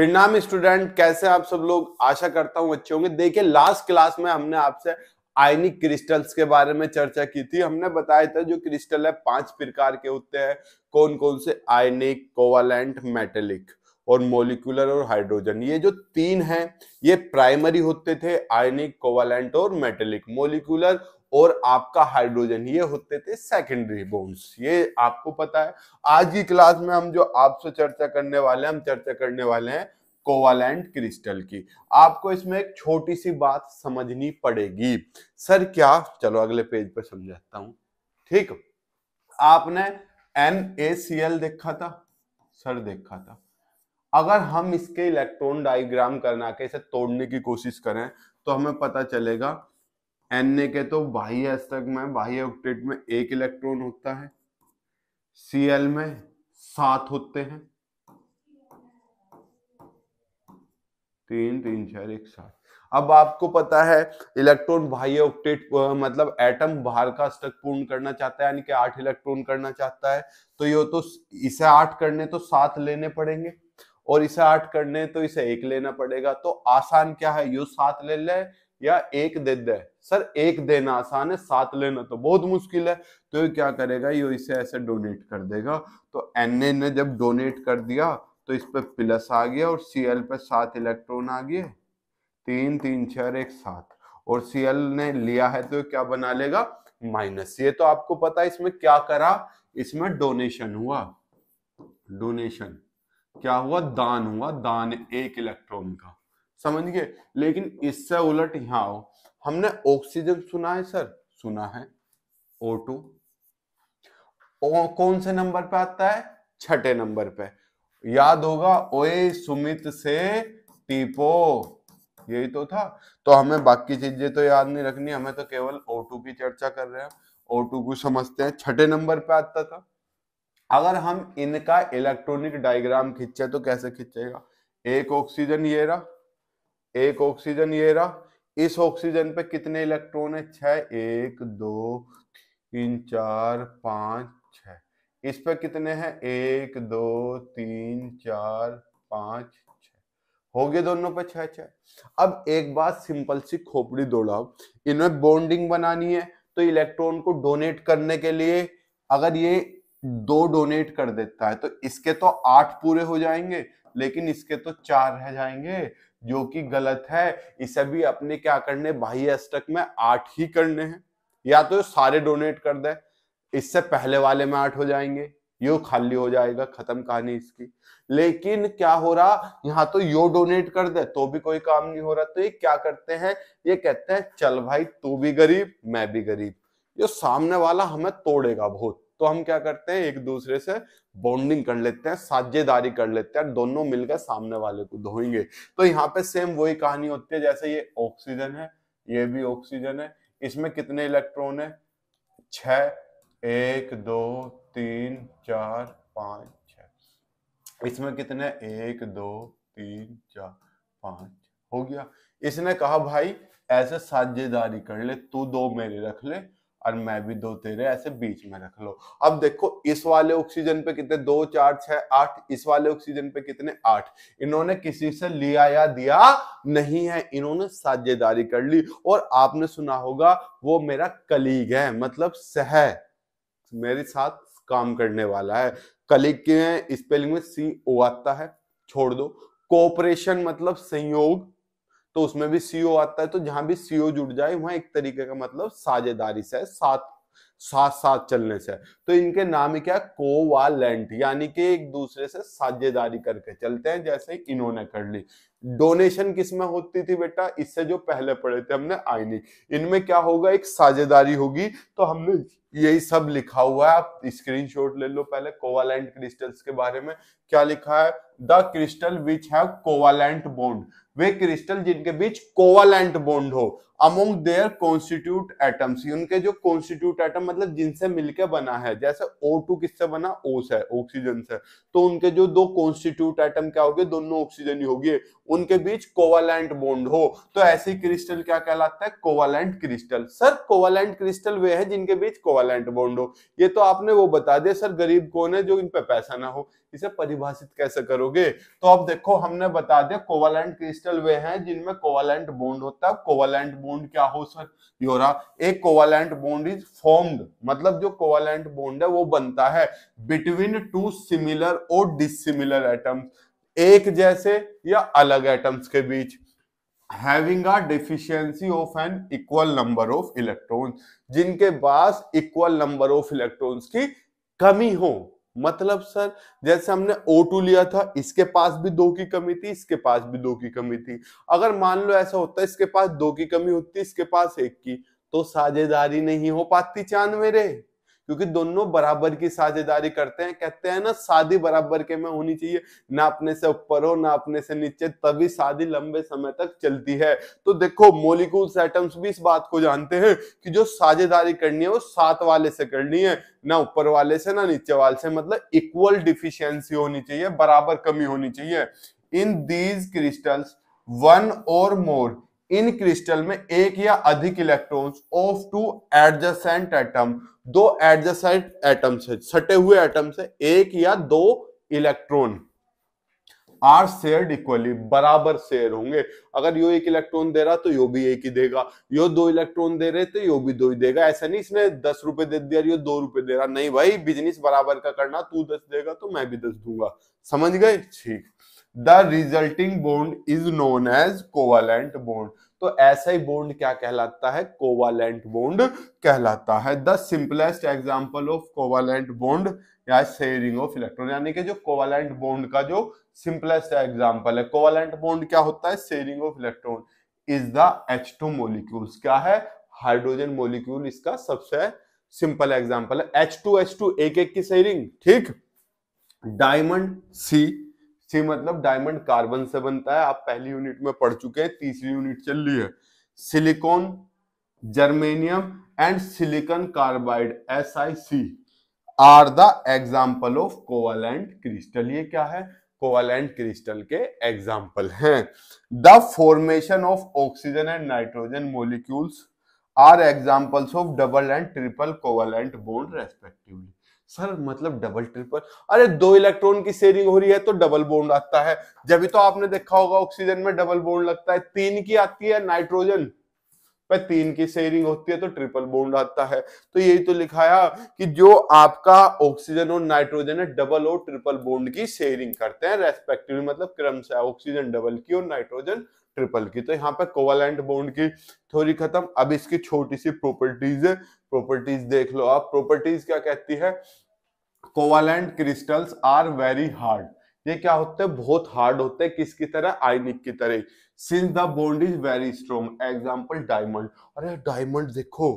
प्रणाम स्टूडेंट कैसे आप सब लोग आशा करता हूँ अच्छे होंगे देखिए लास्ट क्लास में हमने आपसे आयनिक क्रिस्टल्स के बारे में चर्चा की थी हमने बताया था जो क्रिस्टल है पांच प्रकार के होते हैं कौन कौन से आयनिक कोवालेंट मेटेलिक और मोलिकुलर और हाइड्रोजन ये जो तीन हैं ये प्राइमरी होते थे आयनिक कोवालेंट और मेटेलिक मोलिकुलर और आपका हाइड्रोजन ये होते थे सेकेंडरी बोन्स ये आपको पता है आज की क्लास में हम जो आपसे चर्चा करने वाले हैं हम चर्चा करने वाले हैं कोवालेंट क्रिस्टल की आपको इसमें एक छोटी सी बात समझनी पड़ेगी सर क्या चलो अगले पेज पर समझाता हूं ठीक आपने एन देखा था सर देखा था अगर हम इसके इलेक्ट्रॉन डायग्राम करना के इसे तोड़ने की कोशिश करें तो हमें पता चलेगा एन ए के तो बाह्य अस्तक में बाह्य ऑक्टेट में एक इलेक्ट्रॉन होता है सी एल में सात होते हैं तीन तीन चार एक सात अब आपको पता है इलेक्ट्रॉन बाह्य ऑक्टेट मतलब एटम बाहर का अस्तक पूर्ण करना चाहता है यानी कि आठ इलेक्ट्रॉन करना चाहता है तो ये तो इसे आठ करने तो सात लेने पड़ेंगे और इसे आठ करने तो इसे एक लेना पड़ेगा तो आसान क्या है यो सात ले ले या एक दे दे सर एक देना आसान है सात लेना तो बहुत मुश्किल है तो ये क्या करेगा ये इसे ऐसे डोनेट कर देगा तो एन ए ने जब डोनेट कर दिया तो इस पर प्लस आ गया और सी एल पे सात इलेक्ट्रॉन आ गए तीन तीन छह एक सात और सी एल ने लिया है तो क्या बना लेगा माइनस ये तो आपको पता है इसमें क्या करा इसमें डोनेशन हुआ डोनेशन क्या हुआ दान हुआ दान एक इलेक्ट्रॉन का समझ गए लेकिन इससे उलट यहां आओ हमने ऑक्सीजन सुना है सर सुना है ओ कौन से नंबर पे आता है छठे नंबर पे याद होगा ओए सुमित से टीपो यही तो था तो हमें बाकी चीजें तो याद नहीं रखनी हमें तो केवल O2 की चर्चा कर रहे हैं O2 को समझते हैं छठे नंबर पे आता था अगर हम इनका इलेक्ट्रॉनिक डायग्राम खींचे तो कैसे खींचेगा एक ऑक्सीजन ये रहा एक ऑक्सीजन ये रहा इस ऑक्सीजन पे कितने इलेक्ट्रॉन है छह एक दो तीन चार पाँच छ इस पे कितने हैं एक दो तीन चार पाँच छ हो गए दोनों पे छह छह अब एक बात सिंपल सी खोपड़ी दौड़ाओ इनमें बॉन्डिंग बनानी है तो इलेक्ट्रॉन को डोनेट करने के लिए अगर ये दो डोनेट कर देता है तो इसके तो आठ पूरे हो जाएंगे लेकिन इसके तो चार रह जाएंगे जो कि गलत है इसे भी अपने क्या करने बाह्य अष्टक में आठ ही करने हैं या तो सारे डोनेट कर दे इससे पहले वाले में आठ हो जाएंगे यो खाली हो जाएगा खत्म कहानी इसकी लेकिन क्या हो रहा यहाँ तो यो डोनेट कर दे तो भी कोई काम नहीं हो रहा तो ये क्या करते हैं ये कहते हैं चल भाई तू भी गरीब मैं भी गरीब ये सामने वाला हमें तोड़ेगा बहुत तो हम क्या करते हैं एक दूसरे से बॉन्डिंग कर लेते हैं साझेदारी कर लेते हैं दोनों मिलकर सामने वाले को धोएंगे तो यहाँ पे सेम वही कहानी होती है जैसे ये ऑक्सीजन है ये भी ऑक्सीजन है इसमें कितने इलेक्ट्रॉन है छ एक दो तीन चार पांच छ इसमें कितने एक दो तीन चार पांच हो गया इसने कहा भाई ऐसे साझेदारी कर ले तू दो मेरे रख ले और मैं भी दो तेरे ऐसे बीच में रख लो अब देखो इस वाले ऑक्सीजन पे कितने दो चार छह आठ इस वाले ऑक्सीजन पे कितने आठ इन्होंने किसी से लिया या दिया नहीं है इन्होंने साझेदारी कर ली और आपने सुना होगा वो मेरा कलीग है मतलब सह मेरे साथ काम करने वाला है कलीग के स्पेलिंग में सी ओ आता है छोड़ दो कोऑपरेशन मतलब संयोग तो उसमें भी सीओ आता है तो जहां भी सीओ जुड़ जाए वहां एक तरीके का मतलब साझेदारी से साथ साथ साथ चलने से तो इनके नाम क्या कोवालेंट यानी कि एक दूसरे से साझेदारी करके चलते हैं जैसे इन्होंने कर ली डोनेशन किसमें होती थी बेटा इससे जो पहले पढ़े थे हमने आईनी इनमें क्या होगा एक साझेदारी होगी तो हमने यही सब लिखा हुआ है आप स्क्रीनशॉट ले लो पहले कोवालेंट क्रिस्टल्स के बारे में क्या लिखा है the crystal which have covalent bond वे क्रिस्टल जिनके बीच कोवालेंट बॉन्ड हो अमोंग देयर कॉन्स्टिट्यूट एटम्स उनके जो कॉन्स्टिट्यूट एटम मतलब जिनसे मिलकर बना है जैसे O2 किससे बना ओस से ऑक्सीजन से तो उनके जो दो कॉन्स्टिट्यूट एटम क्या हो गए दोनों ऑक्सीजन ही होगी उनके बीच कोवालेंट बॉन्ड हो तो ऐसी क्रिस्टल क्या कहलाता है covalent crystal sir covalent crystal वे है जिनके बीच कोवालेंट बॉन्ड हो ये तो आपने वो बता दिया सर गरीब कौन है जो इन पे पैसा ना हो इसे परिभाषित कैसे करोगे तो अब देखो हमने बता दिया कोवालेंट क्रिस्टल वे हैं जिनमें कोवालेंट बॉन्ड होता है कोवालेंट बॉन्ड क्या हो सर योरा एक कोवालेंट बॉन्ड इज फॉर्म्ड मतलब जो कोवालेंट बॉन्ड है वो बनता है बिटवीन टू सिमिलर और डिसिमिलर एटम्स एक जैसे या अलग एटम्स के बीच having a deficiency of an equal number of electron जिनके पास इक्वल नंबर ऑफ इलेक्ट्रॉन्स की कमी हो मतलब सर जैसे हमने O2 लिया था इसके पास भी दो की कमी थी इसके पास भी दो की कमी थी अगर मान लो ऐसा होता है इसके पास दो की कमी होती इसके पास एक की तो साझेदारी नहीं हो पाती चांद मेरे क्योंकि दोनों बराबर की साझेदारी करते हैं कहते हैं ना शादी बराबर के में होनी चाहिए ना अपने से ऊपर हो ना अपने से नीचे तभी शादी लंबे समय तक चलती है तो देखो मोलिकूल्स एटम्स भी इस बात को जानते हैं कि जो साझेदारी करनी है वो सात वाले से करनी है ना ऊपर वाले से ना नीचे वाले से मतलब इक्वल डिफिशियंसी होनी चाहिए बराबर कमी होनी चाहिए इन दीज क्रिस्टल्स वन और मोर इन क्रिस्टल में एक या अधिक electrons of two adjacent atom दो एडजसेंट एटम से सटे हुए एटम से एक या दो इलेक्ट्रॉन आर शेयर इक्वली बराबर शेयर होंगे अगर यो एक इलेक्ट्रॉन दे रहा तो यो भी एक ही देगा यो दो इलेक्ट्रॉन दे रहे तो यो भी दो ही देगा ऐसा नहीं इसने दस रुपए दे दिया यो दो रुपए दे रहा नहीं भाई बिजनेस बराबर का करना तू दस देगा तो मैं भी दस दूंगा समझ गए ठीक the resulting bond is known as covalent bond तो ऐसा ही बोन्ड क्या कहलाता है कोवालेंट बोन्ड कहलाता है the simplest example of covalent bond या शेयरिंग ऑफ इलेक्ट्रॉन यानी कि जो कोवालेंट बोन्ड का जो सिंपलेस्ट एग्जाम्पल है कोवालेंट बोन्ड क्या होता है sharing of electron is the H two molecules क्या है हाइड्रोजन मोलिक्यूल इसका सबसे सिंपल एग्जाम्पल है एच टू एच टू एक एक की शेयरिंग ठीक डायमंड सी सी मतलब डायमंड कार्बन से बनता है आप पहली यूनिट में पढ़ चुके हैं तीसरी यूनिट चल रही है silicon germanium and silicon carbide S I C are the example of covalent crystal ये क्या है कोवालेंट क्रिस्टल के एग्जाम्पल हैं the formation of oxygen and nitrogen molecules are examples of double and triple covalent bond respectively sir मतलब double triple अरे दो electron की sharing हो रही है तो डबल बोन्ड आता है जब भी तो आपने देखा होगा ऑक्सीजन में डबल बोन्ड लगता है तीन की आती है नाइट्रोजन पर तीन की शेयरिंग होती है तो ट्रिपल बोन्ड आता है तो यही तो लिखाया कि जो आपका ऑक्सीजन और नाइट्रोजन है डबल और ट्रिपल बोन्ड की शेयरिंग करते हैं रेस्पेक्टिवली मतलब क्रम से ऑक्सीजन डबल की और नाइट्रोजन ट्रिपल की तो यहाँ पे कोवलेंट बोन्ड की थोड़ी खत्म अब इसकी छोटी सी प्रॉपर्टीज है प्रॉपर्टीज देख लो आप प्रॉपर्टीज क्या कहती है covalent crystals are very hard ये क्या होते हैं बहुत हार्ड होते हैं किसकी तरह आयनिक की तरह since the bond is very strong example diamond अरे डायमंड देखो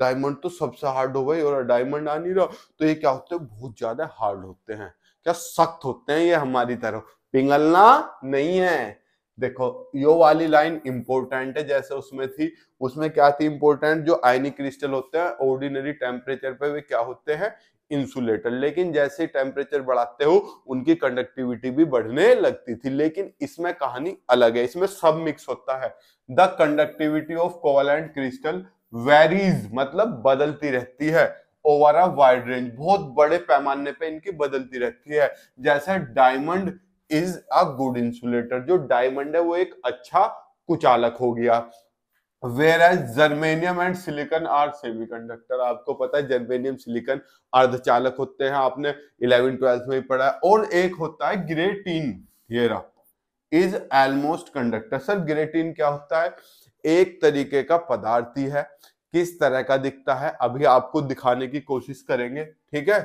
डायमंड तो सबसे हार्ड हो गई और डायमंड आ नहीं रहा तो ये क्या होते हैं बहुत ज्यादा हार्ड होते हैं क्या सख्त होते हैं ये हमारी तरह पिंगलना नहीं है देखो यो वाली लाइन इंपॉर्टेंट है जैसे उसमें थी उसमें क्या थी इंपॉर्टेंट जो आयनिक क्रिस्टल होते हैं ऑर्डिनरी टेम्परेचर पे वे क्या होते हैं इंसुलेटर लेकिन जैसे टेम्परेचर बढ़ाते हो उनकी कंडक्टिविटी भी बढ़ने लगती थी लेकिन इसमें कहानी अलग है इसमें सब मिक्स होता है the conductivity of covalent crystal varies मतलब बदलती रहती है ओवर अ वाइड रेंज बहुत बड़े पैमाने पे इनकी बदलती रहती है जैसे diamond is a good insulator जो डायमंड है वो एक अच्छा कुचालक हो गया whereas germanium and silicon are semiconductor आपको पता है जर्मेनियम सिलिकन अर्धचालक होते हैं आपने इलेवन ट्वेल्थ में पढ़ा है और एक होता है ग्रेटीन हेरा is almost conductor sir grey tin क्या होता है एक तरीके का पदार्थ ही है किस तरह का दिखता है अभी आपको दिखाने की कोशिश करेंगे ठीक है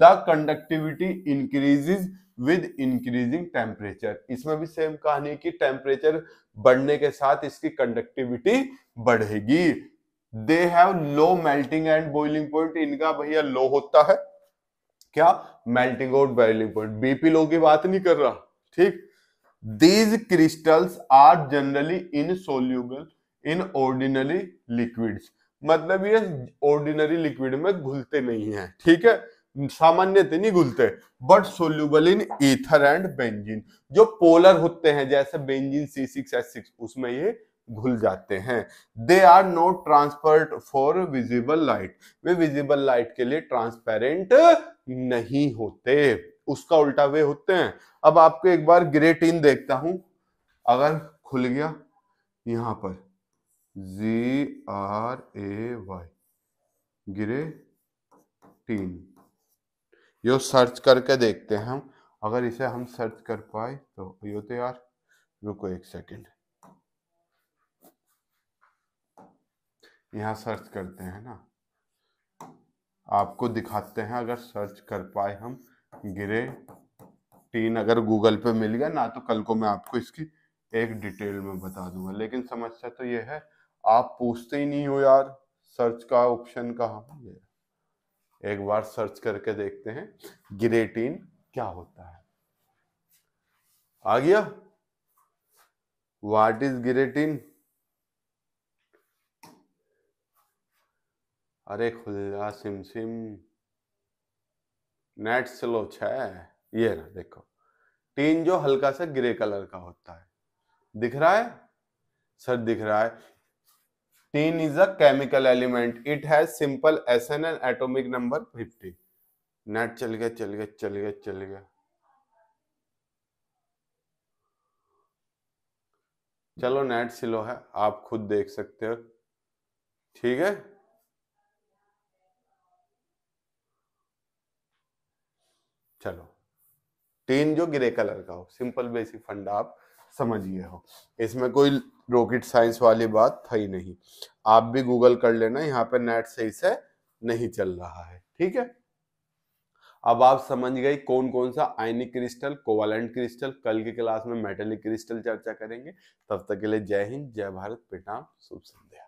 the conductivity increases with increasing temperature इसमें भी सेम कहानी की टेम्परेचर बढ़ने के साथ इसकी कंडक्टिविटी बढ़ेगी they have low melting and boiling point इनका भैया लो होता है क्या मेल्टिंग और बॉइलिंग पॉइंट बीपी लो की बात नहीं कर रहा ठीक these crystals are generally insoluble in ordinary liquid मतलब ये ऑर्डिनरी लिक्विड में घुलते नहीं है ठीक है सामान्यतः तो नहीं घुलते but soluble in ether and benzene जो पोलर होते हैं जैसे benzene C six H six उसमें ये घुल जाते हैं they are not transparent for visible light वे विजिबल लाइट के लिए ट्रांसपेरेंट नहीं होते उसका उल्टा वे होते हैं अब आपको एक बार ग्रे टीन देखता हूं अगर खुल गया यहां पर G R A Y grey tin यो सर्च करके देखते हैं हम अगर इसे हम सर्च कर पाए तो यो तो यार रुको एक सेकेंड यहाँ सर्च करते हैं ना आपको दिखाते हैं अगर सर्च कर पाए हम गिरे टीन अगर गूगल पे मिल गया ना तो कल को मैं आपको इसकी एक डिटेल में बता दूंगा लेकिन समस्या तो ये है आप पूछते ही नहीं हो यार सर्च का ऑप्शन कहाँ एक बार सर्च करके देखते हैं गिरेटीन क्या होता है आ गया वाट इज गिरेटीन अरे खुल्ला सिम सिम नेट स्लो है ये ना देखो टीन जो हल्का सा ग्रे कलर का होता है दिख रहा है सर दिख रहा है is a chemical element it has symbol S N and atomic number 50 net चल गया चल गया चल गया चल गया चलो नेट सिलो है आप खुद देख सकते हो ठीक है चलो टीन जो ग्रे कलर का हो सिंपल बेसिक फंडा आप समझिए हो इसमें कोई रॉकेट साइंस वाली बात था ही नहीं आप भी गूगल कर लेना यहाँ पे नेट सही से नहीं चल रहा है ठीक है अब आप समझ गए कौन कौन सा आयनिक क्रिस्टल कोवालेंट क्रिस्टल कल की क्लास में मेटेलिक क्रिस्टल चर्चा करेंगे तब तक के लिए जय हिंद जय भारत प्रणाम शुभ संध्या